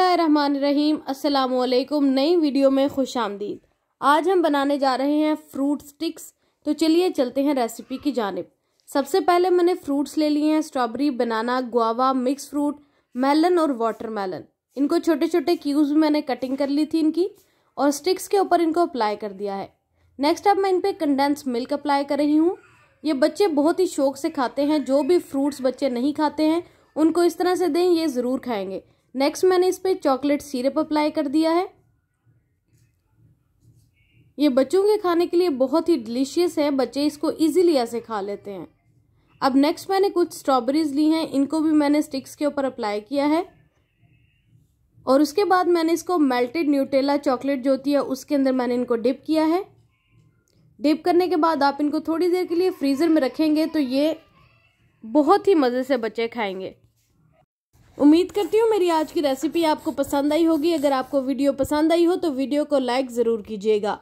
रहीम अस्सलाम वालेकुम नई वीडियो में खुश आमदीद आज हम बनाने जा रहे हैं फ्रूट स्टिक्स तो चलिए चलते हैं रेसिपी की जानब सबसे पहले मैंने फ्रूट्स ले लिए हैं strawberry banana guava mix fruit melon और वाटरमेलन इनको छोटे छोटे क्यूब्स में मैंने कटिंग कर ली थी इनकी और स्टिक्स के ऊपर इनको अप्लाई कर दिया है नेक्स्ट अब मैं इन पर कंडेंस मिल्क अप्लाई कर रही हूँ ये बच्चे बहुत ही शौक से खाते हैं जो भी फ्रूट्स बच्चे नहीं खाते हैं उनको इस तरह से दें ये ज़रूर खाएंगे नेक्स्ट मैंने इस पर चॉकलेट सिरप अप्लाई कर दिया है ये बच्चों के खाने के लिए बहुत ही डिलीशियस है बच्चे इसको इजीली ऐसे खा लेते हैं अब नेक्स्ट मैंने कुछ स्ट्रॉबेरीज ली हैं इनको भी मैंने स्टिक्स के ऊपर अप्लाई किया है और उसके बाद मैंने इसको मेल्टेड न्यूटेला चॉकलेट जो होती है उसके अंदर मैंने इनको डिप किया है डिप करने के बाद आप इनको थोड़ी देर के लिए फ्रीज़र में रखेंगे तो ये बहुत ही मज़े से बच्चे खाएंगे उम्मीद करती हूँ मेरी आज की रेसिपी आपको पसंद आई होगी अगर आपको वीडियो पसंद आई हो तो वीडियो को लाइक ज़रूर कीजिएगा